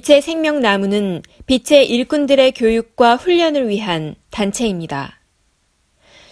빛의 생명나무는 빛의 일꾼들의 교육과 훈련을 위한 단체입니다.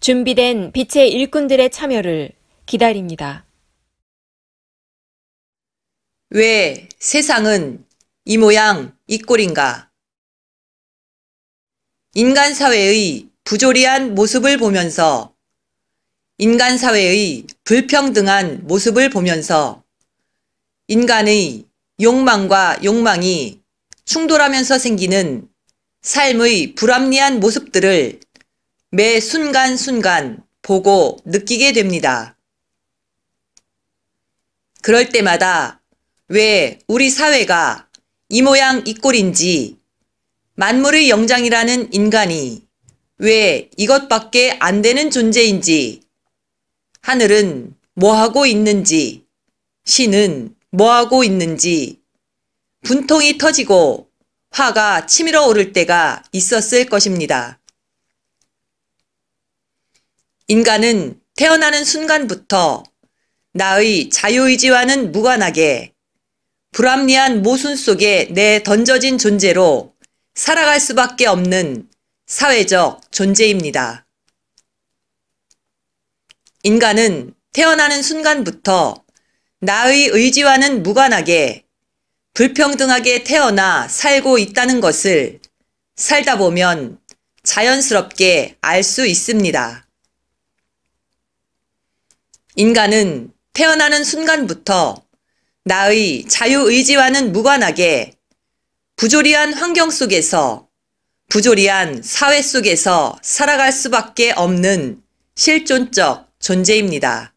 준비된 빛의 일꾼들의 참여를 기다립니다. 왜 세상은 이 모양 이 꼴인가? 인간 사회의 부조리한 모습을 보면서 인간 사회의 불평등한 모습을 보면서 인간의 욕망과 욕망이 충돌하면서 생기는 삶의 불합리한 모습들을 매 순간순간 보고 느끼게 됩니다. 그럴 때마다 왜 우리 사회가 이 모양 이 꼴인지 만물의 영장이라는 인간이 왜 이것밖에 안 되는 존재인지 하늘은 뭐하고 있는지 신은 뭐하고 있는지 분통이 터지고 화가 치밀어 오를 때가 있었을 것입니다. 인간은 태어나는 순간부터 나의 자유의지와는 무관하게 불합리한 모순 속에 내 던져진 존재로 살아갈 수밖에 없는 사회적 존재입니다. 인간은 태어나는 순간부터 나의 의지와는 무관하게 불평등하게 태어나 살고 있다는 것을 살다 보면 자연스럽게 알 수 있습니다. 인간은 태어나는 순간부터 나의 자유의지와는 무관하게 부조리한 환경 속에서 부조리한 사회 속에서 살아갈 수밖에 없는 실존적 존재입니다.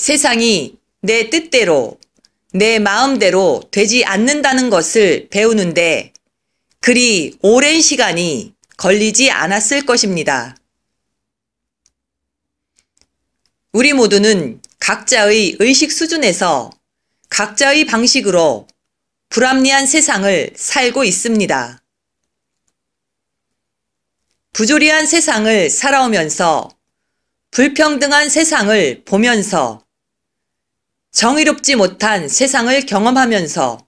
세상이 내 뜻대로, 내 마음대로 되지 않는다는 것을 배우는데 그리 오랜 시간이 걸리지 않았을 것입니다. 우리 모두는 각자의 의식 수준에서 각자의 방식으로 불합리한 세상을 살고 있습니다. 부조리한 세상을 살아오면서 불평등한 세상을 보면서 정의롭지 못한 세상을 경험하면서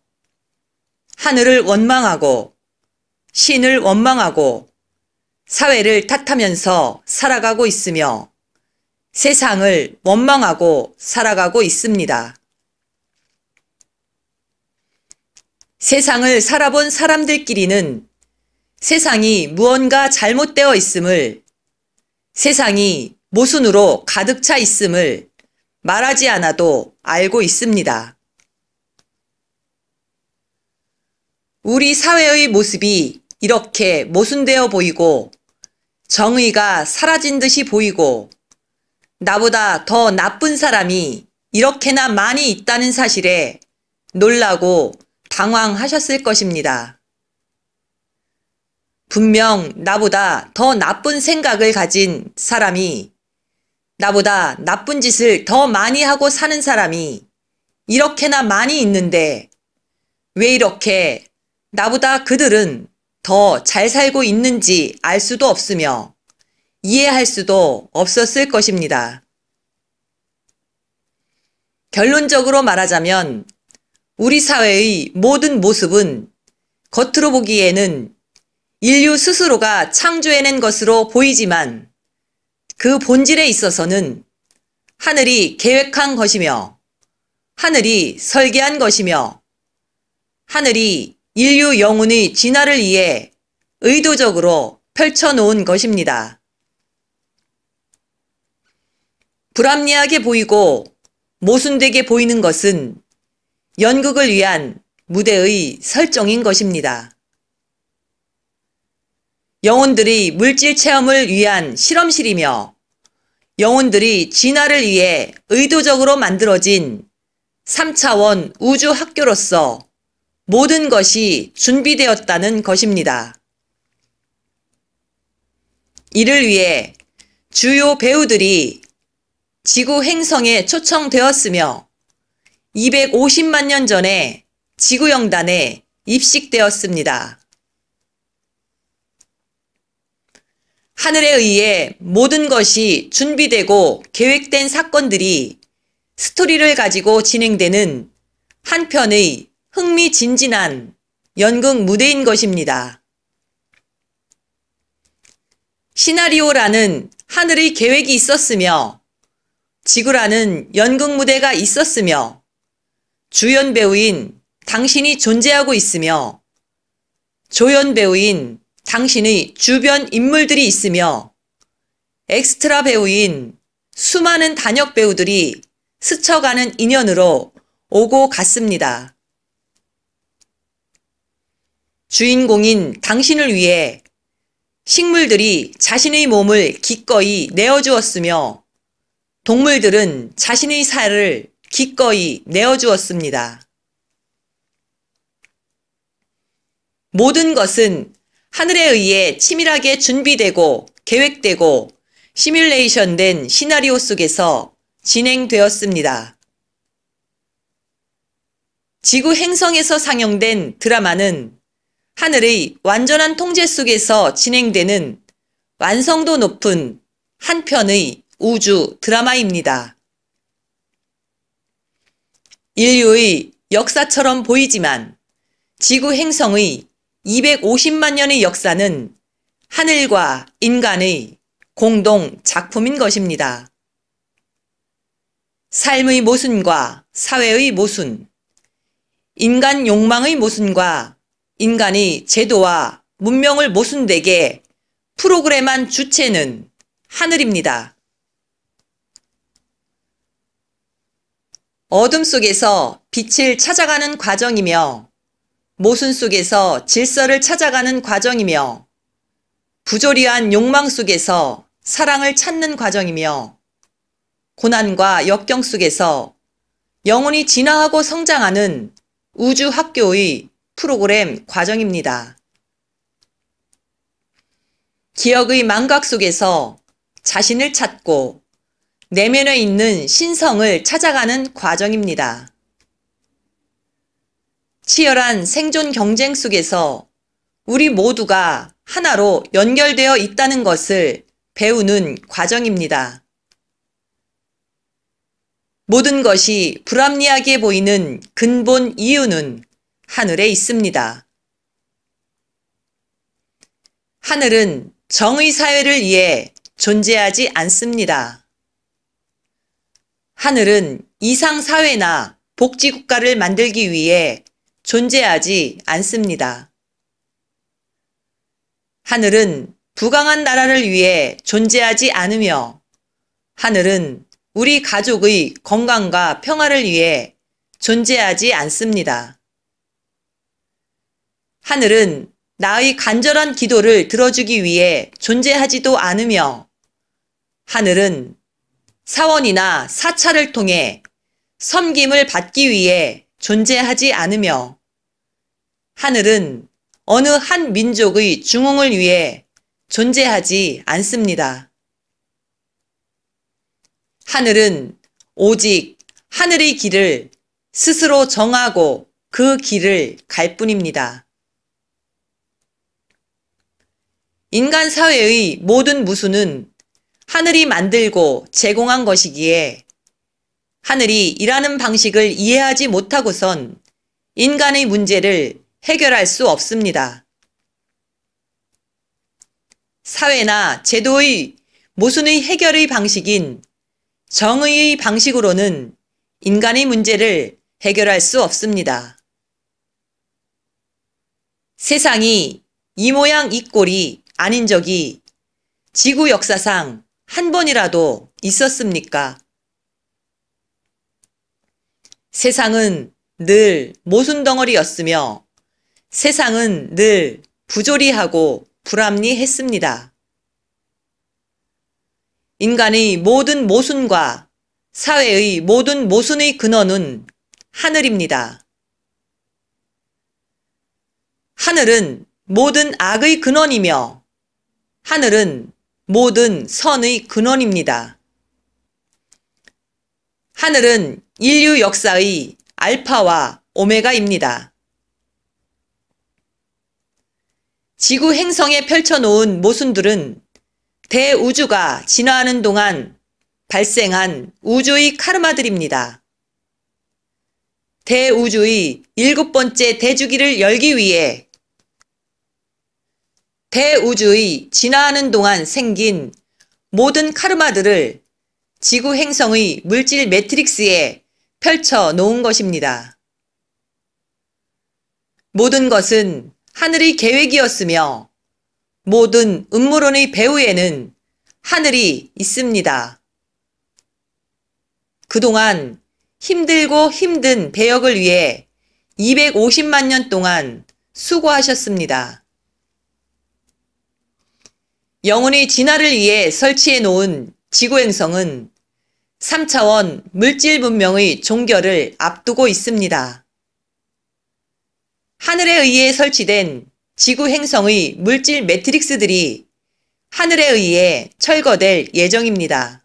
하늘을 원망하고 신을 원망하고 사회를 탓하면서 살아가고 있으며 세상을 원망하고 살아가고 있습니다. 세상을 살아본 사람들끼리는 세상이 무언가 잘못되어 있음을 세상이 모순으로 가득 차 있음을 말하지 않아도 알고 있습니다. 우리 사회의 모습이 이렇게 모순되어 보이고 정의가 사라진 듯이 보이고 나보다 더 나쁜 사람이 이렇게나 많이 있다는 사실에 놀라고 당황하셨을 것입니다. 분명 나보다 더 나쁜 생각을 가진 사람이 나보다 나쁜 짓을 더 많이 하고 사는 사람이 이렇게나 많이 있는데 왜 이렇게 나보다 그들은 더 잘 살고 있는지 알 수도 없으며 이해할 수도 없었을 것입니다. 결론적으로 말하자면 우리 사회의 모든 모습은 겉으로 보기에는 인류 스스로가 창조해낸 것으로 보이지만 그 본질에 있어서는 하늘이 계획한 것이며 하늘이 설계한 것이며 하늘이 인류 영혼의 진화를 위해 의도적으로 펼쳐놓은 것입니다. 불합리하게 보이고 모순되게 보이는 것은 연극을 위한 무대의 설정인 것입니다. 영혼들이 물질 체험을 위한 실험실이며 영혼들이 진화를 위해 의도적으로 만들어진 3차원 우주 학교로서 모든 것이 준비되었다는 것입니다. 이를 위해 주요 배우들이 지구 행성에 초청되었으며 250만 년 전에 지구영단에 입식되었습니다. 하늘에 의해 모든 것이 준비되고 계획된 사건들이 스토리를 가지고 진행되는 한편의 흥미진진한 연극 무대인 것입니다. 시나리오라는 하늘의 계획이 있었으며 지구라는 연극 무대가 있었으며 주연 배우인 당신이 존재하고 있으며 조연 배우인 당신의 주변 인물들이 있으며 엑스트라 배우인 수많은 단역 배우들이 스쳐가는 인연으로 오고 갔습니다. 주인공인 당신을 위해 식물들이 자신의 몸을 기꺼이 내어주었으며 동물들은 자신의 살을 기꺼이 내어주었습니다. 모든 것은 하늘에 의해 치밀하게 준비되고 계획되고 시뮬레이션 된 시나리오 속에서 진행되었습니다. 지구 행성에서 상영된 드라마는 하늘의 완전한 통제 속에서 진행되는 완성도 높은 한 편의 우주 드라마입니다. 인류의 역사처럼 보이지만 지구 행성의 250만 년의 역사는 하늘과 인간의 공동 작품인 것입니다. 삶의 모순과 사회의 모순, 인간 욕망의 모순과 인간이 제도와 문명을 모순되게 프로그램한 주체는 하늘입니다. 어둠 속에서 빛을 찾아가는 과정이며 모순 속에서 질서를 찾아가는 과정이며 부조리한 욕망 속에서 사랑을 찾는 과정이며 고난과 역경 속에서 영혼이 진화하고 성장하는 우주 학교의 프로그램 과정입니다. 기억의 망각 속에서 자신을 찾고 내면에 있는 신성을 찾아가는 과정입니다. 치열한 생존 경쟁 속에서 우리 모두가 하나로 연결되어 있다는 것을 배우는 과정입니다. 모든 것이 불합리하게 보이는 근본 이유는 하늘에 있습니다. 하늘은 정의 사회를 위해 존재하지 않습니다. 하늘은 이상사회나 복지국가를 만들기 위해 존재하지 않습니다. 하늘은 부강한 나라를 위해 존재하지 않으며 하늘은 우리 가족의 건강과 평화를 위해 존재하지 않습니다. 하늘은 나의 간절한 기도를 들어주기 위해 존재하지도 않으며 하늘은 사원이나 사찰을 통해 섬김을 받기 위해 존재하지 않으며 하늘은 어느 한 민족의 중흥을 위해 존재하지 않습니다. 하늘은 오직 하늘의 길을 스스로 정하고 그 길을 갈 뿐입니다. 인간 사회의 모든 무수는 하늘이 만들고 제공한 것이기에 하늘이 일하는 방식을 이해하지 못하고선 인간의 문제를 해결할 수 없습니다. 사회나 제도의 모순의 해결의 방식인 정의의 방식으로는 인간의 문제를 해결할 수 없습니다. 세상이 이 모양 이 꼴이 아닌 적이 지구 역사상 한 번이라도 있었습니까? 세상은 늘 모순덩어리였으며 세상은 늘 부조리하고 불합리했습니다. 인간의 모든 모순과 사회의 모든 모순의 근원은 하늘입니다. 하늘은 모든 악의 근원이며 하늘은 모든 선의 근원입니다. 하늘은 인류 역사의 알파와 오메가입니다. 지구 행성에 펼쳐놓은 모순들은 대우주가 진화하는 동안 발생한 우주의 카르마들입니다. 대우주의 일곱 번째 대주기를 열기 위해 대우주의 진화하는 동안 생긴 모든 카르마들을 지구 행성의 물질 매트릭스에 펼쳐 놓은 것입니다. 모든 것은 하늘의 계획이었으며 모든 음모론의 배후에는 하늘이 있습니다. 그동안 힘들고 힘든 배역을 위해 250만 년 동안 수고하셨습니다. 영혼의 진화를 위해 설치해 놓은 지구행성은 3차원 물질 문명의 종결을 앞두고 있습니다. 하늘에 의해 설치된 지구 행성의 물질 매트릭스들이 하늘에 의해 철거될 예정입니다.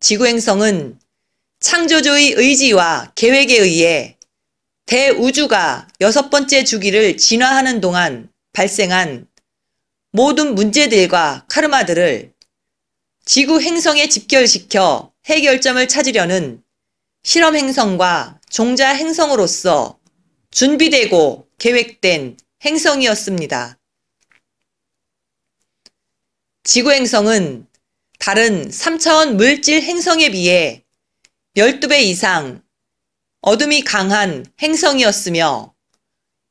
지구 행성은 창조주의 의지와 계획에 의해 대우주가 여섯 번째 주기를 진화하는 동안 발생한 모든 문제들과 카르마들을 지구 행성에 집결시켜 해결점을 찾으려는 실험 행성과 종자 행성으로서 준비되고 계획된 행성이었습니다. 지구 행성은 다른 3차원 물질 행성에 비해 12배 이상 어둠이 강한 행성이었으며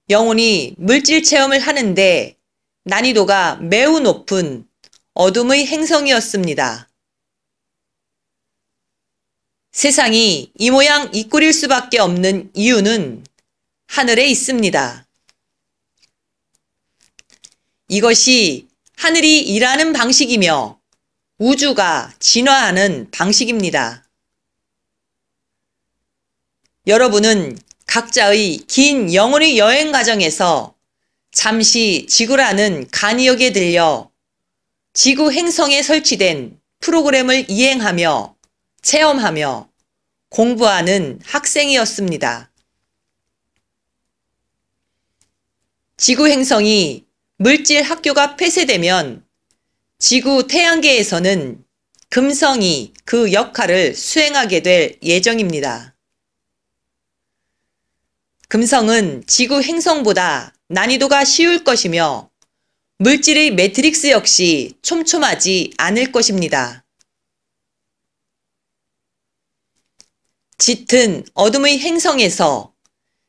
영혼이 물질 체험을 하는데 난이도가 매우 높은 어둠의 행성이었습니다. 세상이 이 모양 이 꼴일 수밖에 없는 이유는 하늘에 있습니다. 이것이 하늘이 일하는 방식이며 우주가 진화하는 방식입니다. 여러분은 각자의 긴 영혼의 여행 과정에서 잠시 지구라는 간이역에 들려 지구 행성에 설치된 프로그램을 이행하며 체험하며 공부하는 학생이었습니다. 지구 행성이 물질 학교가 폐쇄되면 지구 태양계에서는 금성이 그 역할을 수행하게 될 예정입니다. 금성은 지구 행성보다 난이도가 쉬울 것이며 물질의 매트릭스 역시 촘촘하지 않을 것입니다. 짙은 어둠의 행성에서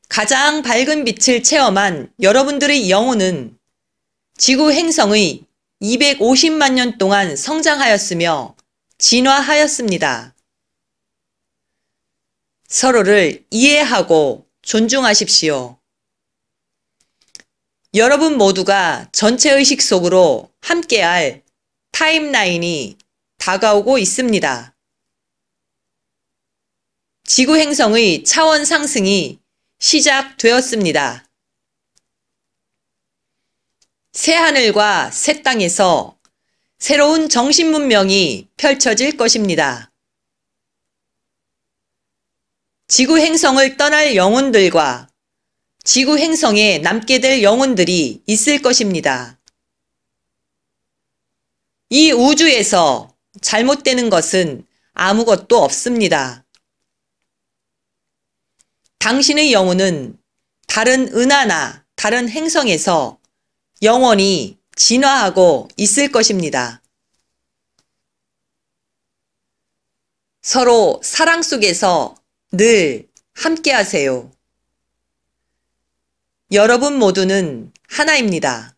가장 밝은 빛을 체험한 여러분들의 영혼은 지구 행성의 250만 년 동안 성장하였으며 진화하였습니다. 서로를 이해하고 존중하십시오. 여러분 모두가 전체의식 속으로 함께할 타임라인이 다가오고 있습니다. 지구 행성의 차원 상승이 시작되었습니다. 새 하늘과 새 땅에서 새로운 정신 문명이 펼쳐질 것입니다. 지구 행성을 떠날 영혼들과 지구 행성에 남게 될 영혼들이 있을 것입니다. 이 우주에서 잘못되는 것은 아무것도 없습니다. 당신의 영혼은 다른 은하나 다른 행성에서 영원히 진화하고 있을 것입니다. 서로 사랑 속에서 늘 함께 하세요. 여러분 모두는 하나입니다.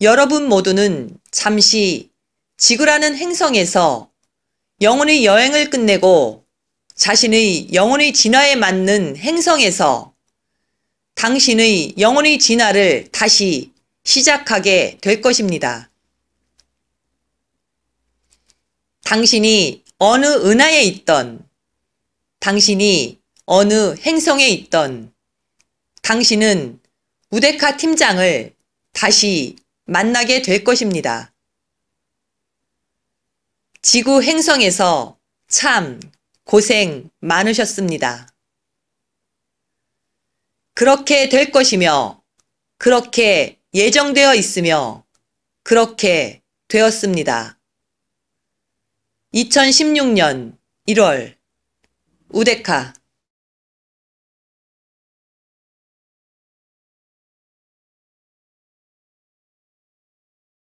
여러분 모두는 잠시 지구라는 행성에서 영혼의 여행을 끝내고 자신의 영혼의 진화에 맞는 행성에서 당신의 영혼의 진화를 다시 시작하게 될 것입니다. 당신이 어느 은하에 있던, 당신이 어느 행성에 있던, 당신은 우데카 팀장을 다시 만나게 될 것입니다. 지구 행성에서 참 고생 많으셨습니다. 그렇게 될 것이며 그렇게 예정되어 있으며 그렇게 되었습니다. 2016년 1월 우데카